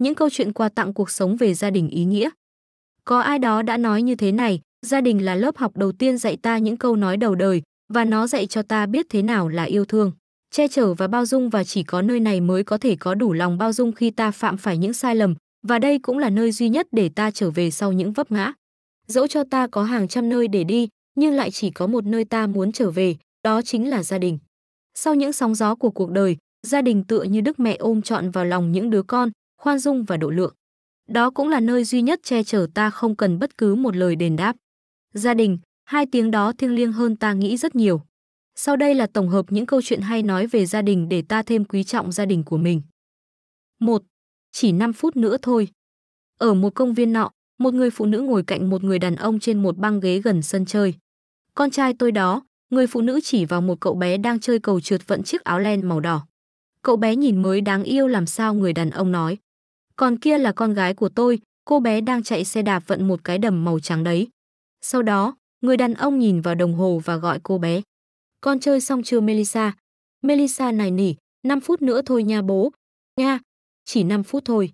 những câu chuyện quà tặng cuộc sống về gia đình ý nghĩa. Có ai đó đã nói như thế này, gia đình là lớp học đầu tiên dạy ta những câu nói đầu đời và nó dạy cho ta biết thế nào là yêu thương, che chở và bao dung và chỉ có nơi này mới có thể có đủ lòng bao dung khi ta phạm phải những sai lầm và đây cũng là nơi duy nhất để ta trở về sau những vấp ngã. Dẫu cho ta có hàng trăm nơi để đi, nhưng lại chỉ có một nơi ta muốn trở về, đó chính là gia đình. Sau những sóng gió của cuộc đời, gia đình tựa như đức mẹ ôm trọn vào lòng những đứa con, khoan dung và độ lượng. Đó cũng là nơi duy nhất che chở ta không cần bất cứ một lời đền đáp. Gia đình, hai tiếng đó thiêng liêng hơn ta nghĩ rất nhiều. Sau đây là tổng hợp những câu chuyện hay nói về gia đình để ta thêm quý trọng gia đình của mình. 1. Chỉ 5 phút nữa thôi. Ở một công viên nọ, một người phụ nữ ngồi cạnh một người đàn ông trên một băng ghế gần sân chơi. Con trai tôi đó, người phụ nữ chỉ vào một cậu bé đang chơi cầu trượt vận chiếc áo len màu đỏ. Cậu bé nhìn mới đáng yêu làm sao người đàn ông nói. Còn kia là con gái của tôi, cô bé đang chạy xe đạp vận một cái đầm màu trắng đấy. Sau đó, người đàn ông nhìn vào đồng hồ và gọi cô bé. Con chơi xong chưa Melissa? Melissa này nỉ, 5 phút nữa thôi nha bố. Nha, chỉ 5 phút thôi.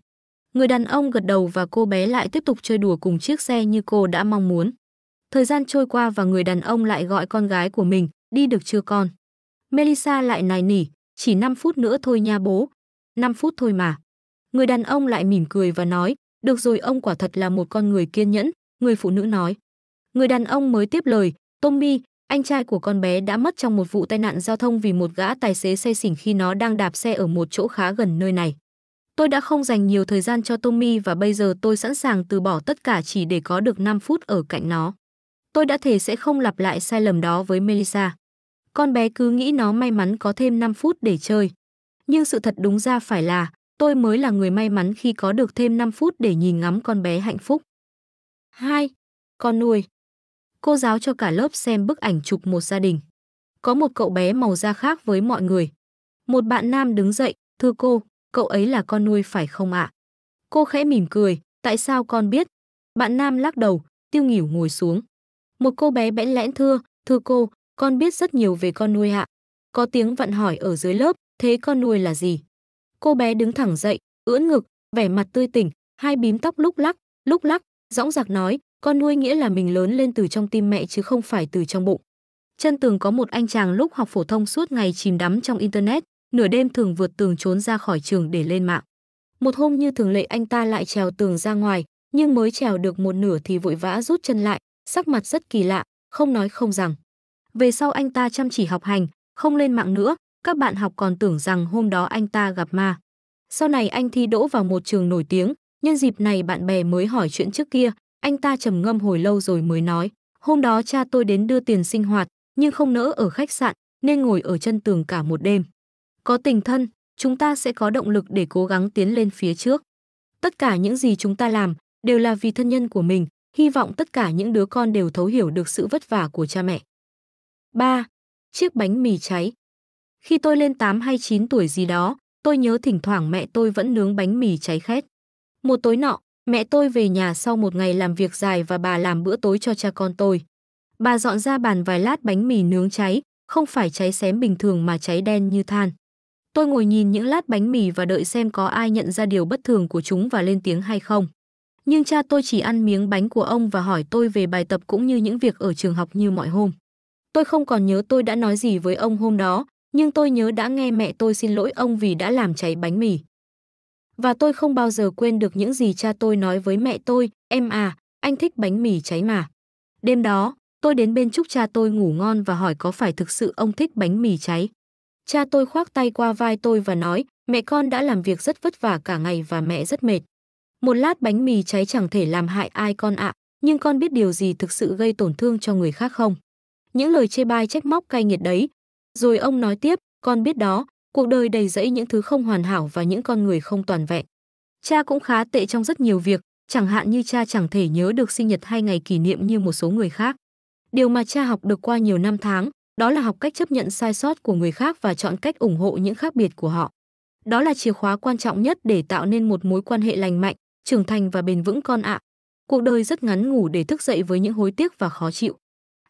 Người đàn ông gật đầu và cô bé lại tiếp tục chơi đùa cùng chiếc xe như cô đã mong muốn. Thời gian trôi qua và người đàn ông lại gọi con gái của mình, đi được chưa con? Melissa lại nài nỉ, chỉ 5 phút nữa thôi nha bố. 5 phút thôi mà. Người đàn ông lại mỉm cười và nói, được rồi ông quả thật là một con người kiên nhẫn, người phụ nữ nói. Người đàn ông mới tiếp lời, Tommy, anh trai của con bé đã mất trong một vụ tai nạn giao thông vì một gã tài xế say xỉn khi nó đang đạp xe ở một chỗ khá gần nơi này. Tôi đã không dành nhiều thời gian cho Tommy và bây giờ tôi sẵn sàng từ bỏ tất cả chỉ để có được 5 phút ở cạnh nó. Tôi đã thề sẽ không lặp lại sai lầm đó với Melissa. Con bé cứ nghĩ nó may mắn có thêm 5 phút để chơi. Nhưng sự thật đúng ra phải là Tôi mới là người may mắn khi có được thêm 5 phút để nhìn ngắm con bé hạnh phúc. 2. Con nuôi Cô giáo cho cả lớp xem bức ảnh chụp một gia đình. Có một cậu bé màu da khác với mọi người. Một bạn nam đứng dậy, thưa cô, cậu ấy là con nuôi phải không ạ? Cô khẽ mỉm cười, tại sao con biết? Bạn nam lắc đầu, tiêu nghỉu ngồi xuống. Một cô bé bẽn lẽn thưa, thưa cô, con biết rất nhiều về con nuôi ạ. Có tiếng vặn hỏi ở dưới lớp, thế con nuôi là gì? Cô bé đứng thẳng dậy, ưỡn ngực, vẻ mặt tươi tỉnh, hai bím tóc lúc lắc, lúc lắc, dõng dạc nói, con nuôi nghĩa là mình lớn lên từ trong tim mẹ chứ không phải từ trong bụng. Chân tường có một anh chàng lúc học phổ thông suốt ngày chìm đắm trong internet, nửa đêm thường vượt tường trốn ra khỏi trường để lên mạng. Một hôm như thường lệ anh ta lại trèo tường ra ngoài, nhưng mới trèo được một nửa thì vội vã rút chân lại, sắc mặt rất kỳ lạ, không nói không rằng. Về sau anh ta chăm chỉ học hành, không lên mạng nữa, các bạn học còn tưởng rằng hôm đó anh ta gặp ma. Sau này anh thi đỗ vào một trường nổi tiếng, nhân dịp này bạn bè mới hỏi chuyện trước kia, anh ta trầm ngâm hồi lâu rồi mới nói, hôm đó cha tôi đến đưa tiền sinh hoạt, nhưng không nỡ ở khách sạn, nên ngồi ở chân tường cả một đêm. Có tình thân, chúng ta sẽ có động lực để cố gắng tiến lên phía trước. Tất cả những gì chúng ta làm đều là vì thân nhân của mình, hy vọng tất cả những đứa con đều thấu hiểu được sự vất vả của cha mẹ. 3. Chiếc bánh mì cháy khi tôi lên 8 hay 9 tuổi gì đó, tôi nhớ thỉnh thoảng mẹ tôi vẫn nướng bánh mì cháy khét. Một tối nọ, mẹ tôi về nhà sau một ngày làm việc dài và bà làm bữa tối cho cha con tôi. Bà dọn ra bàn vài lát bánh mì nướng cháy, không phải cháy xém bình thường mà cháy đen như than. Tôi ngồi nhìn những lát bánh mì và đợi xem có ai nhận ra điều bất thường của chúng và lên tiếng hay không. Nhưng cha tôi chỉ ăn miếng bánh của ông và hỏi tôi về bài tập cũng như những việc ở trường học như mọi hôm. Tôi không còn nhớ tôi đã nói gì với ông hôm đó, nhưng tôi nhớ đã nghe mẹ tôi xin lỗi ông vì đã làm cháy bánh mì. Và tôi không bao giờ quên được những gì cha tôi nói với mẹ tôi, em à, anh thích bánh mì cháy mà. Đêm đó, tôi đến bên chúc cha tôi ngủ ngon và hỏi có phải thực sự ông thích bánh mì cháy. Cha tôi khoác tay qua vai tôi và nói, mẹ con đã làm việc rất vất vả cả ngày và mẹ rất mệt. Một lát bánh mì cháy chẳng thể làm hại ai con ạ, nhưng con biết điều gì thực sự gây tổn thương cho người khác không? Những lời chê bai trách móc cay nghiệt đấy, rồi ông nói tiếp, con biết đó, cuộc đời đầy rẫy những thứ không hoàn hảo và những con người không toàn vẹn. Cha cũng khá tệ trong rất nhiều việc, chẳng hạn như cha chẳng thể nhớ được sinh nhật hay ngày kỷ niệm như một số người khác. Điều mà cha học được qua nhiều năm tháng, đó là học cách chấp nhận sai sót của người khác và chọn cách ủng hộ những khác biệt của họ. Đó là chìa khóa quan trọng nhất để tạo nên một mối quan hệ lành mạnh, trưởng thành và bền vững con ạ. Cuộc đời rất ngắn ngủ để thức dậy với những hối tiếc và khó chịu.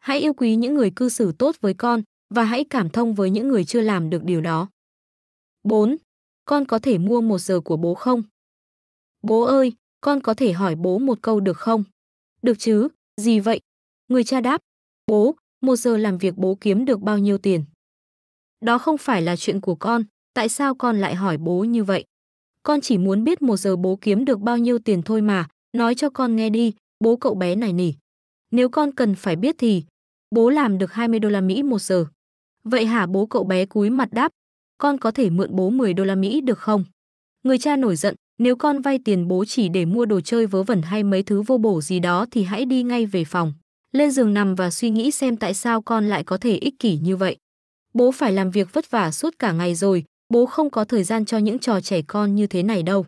Hãy yêu quý những người cư xử tốt với con, và hãy cảm thông với những người chưa làm được điều đó. 4. Con có thể mua một giờ của bố không? Bố ơi, con có thể hỏi bố một câu được không? Được chứ, gì vậy? Người cha đáp, bố, một giờ làm việc bố kiếm được bao nhiêu tiền? Đó không phải là chuyện của con, tại sao con lại hỏi bố như vậy? Con chỉ muốn biết một giờ bố kiếm được bao nhiêu tiền thôi mà, nói cho con nghe đi, bố cậu bé này nỉ. Nếu con cần phải biết thì, bố làm được 20 đô la Mỹ một giờ. Vậy hả bố cậu bé cúi mặt đáp, con có thể mượn bố 10 đô la Mỹ được không? Người cha nổi giận, nếu con vay tiền bố chỉ để mua đồ chơi vớ vẩn hay mấy thứ vô bổ gì đó thì hãy đi ngay về phòng. Lên giường nằm và suy nghĩ xem tại sao con lại có thể ích kỷ như vậy. Bố phải làm việc vất vả suốt cả ngày rồi, bố không có thời gian cho những trò trẻ con như thế này đâu.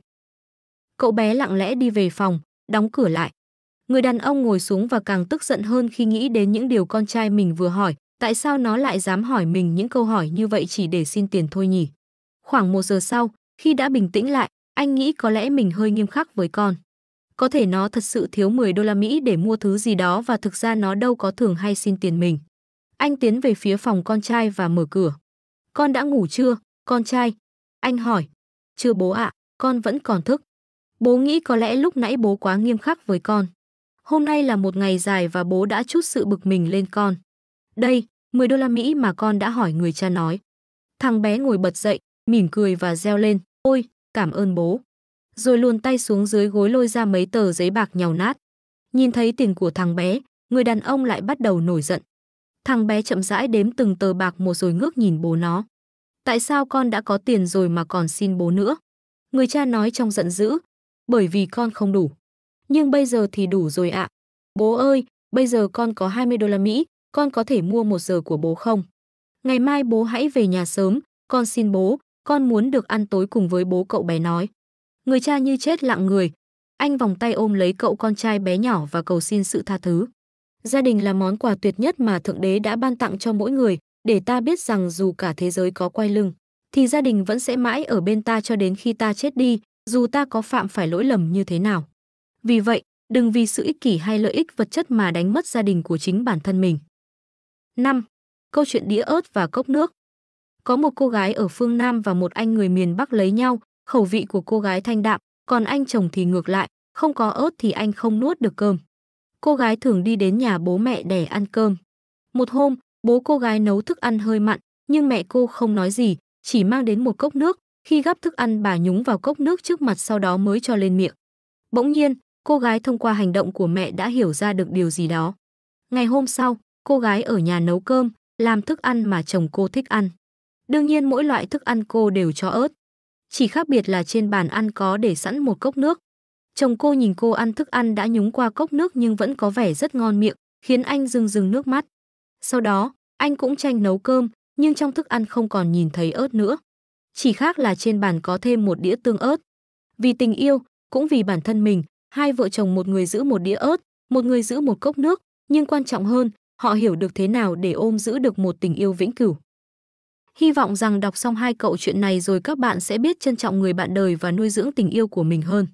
Cậu bé lặng lẽ đi về phòng, đóng cửa lại. Người đàn ông ngồi xuống và càng tức giận hơn khi nghĩ đến những điều con trai mình vừa hỏi, Tại sao nó lại dám hỏi mình những câu hỏi như vậy chỉ để xin tiền thôi nhỉ? Khoảng một giờ sau, khi đã bình tĩnh lại, anh nghĩ có lẽ mình hơi nghiêm khắc với con. Có thể nó thật sự thiếu 10 đô la Mỹ để mua thứ gì đó và thực ra nó đâu có thường hay xin tiền mình. Anh tiến về phía phòng con trai và mở cửa. Con đã ngủ chưa, con trai? Anh hỏi. Chưa bố ạ, à, con vẫn còn thức. Bố nghĩ có lẽ lúc nãy bố quá nghiêm khắc với con. Hôm nay là một ngày dài và bố đã chút sự bực mình lên con. Đây, 10 đô la Mỹ mà con đã hỏi người cha nói. Thằng bé ngồi bật dậy, mỉm cười và reo lên, ôi, cảm ơn bố. Rồi luồn tay xuống dưới gối lôi ra mấy tờ giấy bạc nhàu nát. Nhìn thấy tiền của thằng bé, người đàn ông lại bắt đầu nổi giận. Thằng bé chậm rãi đếm từng tờ bạc một rồi ngước nhìn bố nó. Tại sao con đã có tiền rồi mà còn xin bố nữa? Người cha nói trong giận dữ, bởi vì con không đủ. Nhưng bây giờ thì đủ rồi ạ. Bố ơi, bây giờ con có 20 đô la Mỹ, con có thể mua một giờ của bố không? Ngày mai bố hãy về nhà sớm, con xin bố, con muốn được ăn tối cùng với bố cậu bé nói. Người cha như chết lặng người. Anh vòng tay ôm lấy cậu con trai bé nhỏ và cầu xin sự tha thứ. Gia đình là món quà tuyệt nhất mà Thượng Đế đã ban tặng cho mỗi người, để ta biết rằng dù cả thế giới có quay lưng, thì gia đình vẫn sẽ mãi ở bên ta cho đến khi ta chết đi, dù ta có phạm phải lỗi lầm như thế nào. Vì vậy, đừng vì sự ích kỷ hay lợi ích vật chất mà đánh mất gia đình của chính bản thân mình. 5. Câu chuyện đĩa ớt và cốc nước Có một cô gái ở phương Nam và một anh người miền Bắc lấy nhau, khẩu vị của cô gái thanh đạm, còn anh chồng thì ngược lại, không có ớt thì anh không nuốt được cơm. Cô gái thường đi đến nhà bố mẹ để ăn cơm. Một hôm, bố cô gái nấu thức ăn hơi mặn, nhưng mẹ cô không nói gì, chỉ mang đến một cốc nước. Khi gắp thức ăn bà nhúng vào cốc nước trước mặt sau đó mới cho lên miệng. Bỗng nhiên, cô gái thông qua hành động của mẹ đã hiểu ra được điều gì đó. Ngày hôm sau, cô gái ở nhà nấu cơm, làm thức ăn mà chồng cô thích ăn. Đương nhiên mỗi loại thức ăn cô đều cho ớt. Chỉ khác biệt là trên bàn ăn có để sẵn một cốc nước. Chồng cô nhìn cô ăn thức ăn đã nhúng qua cốc nước nhưng vẫn có vẻ rất ngon miệng, khiến anh rưng rưng nước mắt. Sau đó, anh cũng tranh nấu cơm, nhưng trong thức ăn không còn nhìn thấy ớt nữa. Chỉ khác là trên bàn có thêm một đĩa tương ớt. Vì tình yêu, cũng vì bản thân mình, hai vợ chồng một người giữ một đĩa ớt, một người giữ một cốc nước, nhưng quan trọng hơn, họ hiểu được thế nào để ôm giữ được một tình yêu vĩnh cửu. Hy vọng rằng đọc xong hai cậu chuyện này rồi các bạn sẽ biết trân trọng người bạn đời và nuôi dưỡng tình yêu của mình hơn.